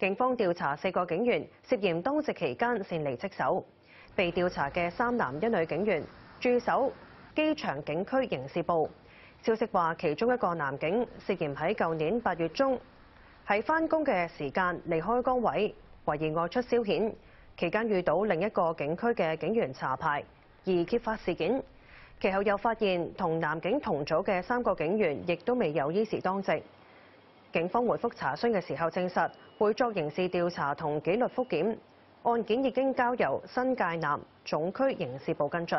警方調查四個警員涉嫌當值期間擅離職守。被調查嘅三男一女警員駐守機場警區刑事部。消息話，其中一個男警涉嫌喺舊年八月中喺翻工嘅時間離開崗位，懷疑外出消遣，期間遇到另一個警區嘅警員查牌而揭發事件。其後又發現同男警同組嘅三個警員亦都未有依時當值。警方回覆查詢嘅時候，證實會作刑事調查同紀律復檢，案件已經交由新界南總區刑事部跟進。